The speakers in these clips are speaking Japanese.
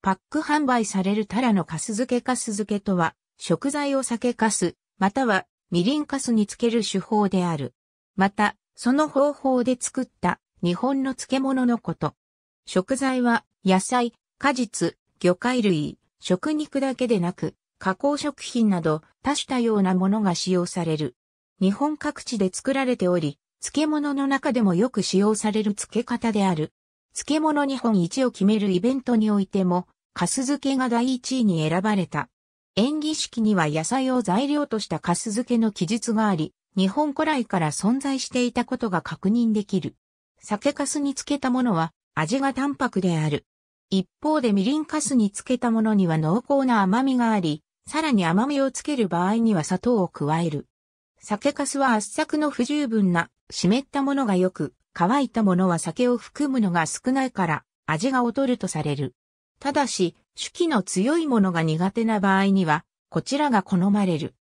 パック販売されるタラのカス漬けカス漬けとは、食材を酒カス、またはみりんカスにつける手法である。また、その方法で作った日本の漬物のこと。食材は野菜、果実、魚介類、食肉だけでなく、加工食品など多種多様なものが使用される。日本各地で作られており、漬物の中でもよく使用される漬け方である。漬物日本一を決めるイベントにおいても、カス漬けが第一位に選ばれた。演技式には野菜を材料としたカス漬けの記述があり、日本古来から存在していたことが確認できる。酒スに漬けたものは味が淡白である。一方でみりんスに漬けたものには濃厚な甘みがあり、さらに甘みをつける場合には砂糖を加える。酒スは圧搾の不十分な湿ったものがよく、乾いたものは酒を含むのが少ないから味が劣るとされる。ただし、酒気の強いものが苦手な場合には、こちらが好まれる。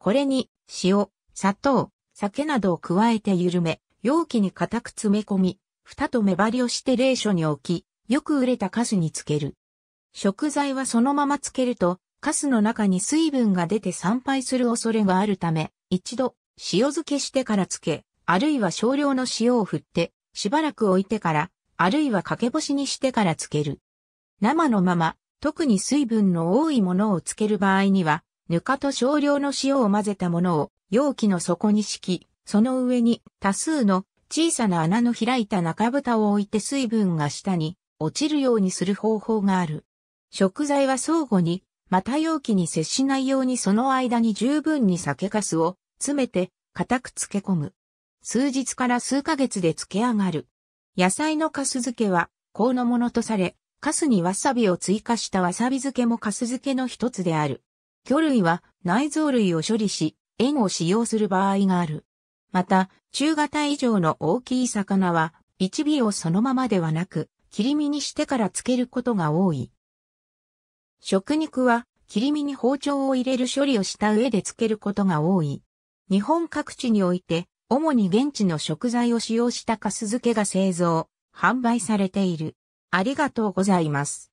これに、塩、砂糖、酒などを加えて緩め、容器に固く詰め込み、蓋と目張りをして冷所に置き、よく売れたカスにつける。食材はそのままつけると、カスの中に水分が出て散拝する恐れがあるため、一度、塩漬けしてからつけ、あるいは少量の塩を振って、しばらく置いてから、あるいは掛け干しにしてから漬ける。生のまま、特に水分の多いものを漬ける場合には、ぬかと少量の塩を混ぜたものを容器の底に敷き、その上に多数の小さな穴の開いた中蓋を置いて水分が下に落ちるようにする方法がある。食材は相互に、また容器に接しないようにその間に十分に酒粕を詰めて固く漬け込む。数日から数ヶ月で漬け上がる。野菜のカス漬けは、こうのものとされ、カスにわさびを追加したわさび漬けもカス漬けの一つである。魚類は内臓類を処理し、塩を使用する場合がある。また、中型以上の大きい魚は、一尾をそのままではなく、切り身にしてから漬けることが多い。食肉は、切り身に包丁を入れる処理をした上で漬けることが多い。日本各地において、主に現地の食材を使用した粕漬けが製造、販売されている。ありがとうございます。